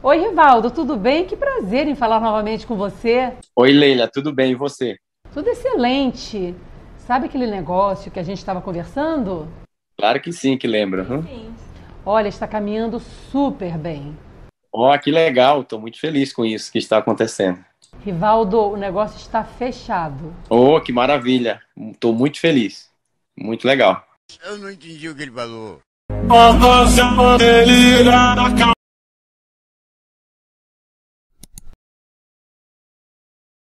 Oi, Rivaldo, tudo bem? Que prazer em falar novamente com você. Oi, Leila, tudo bem e você? Tudo excelente. Sabe aquele negócio que a gente estava conversando? Claro que sim, que lembra. Sim. Olha, está caminhando super bem. Ó, oh, que legal, estou muito feliz com isso que está acontecendo. Rivaldo, o negócio está fechado. Oh, que maravilha! Estou muito feliz. Muito legal. Eu não entendi o que ele falou.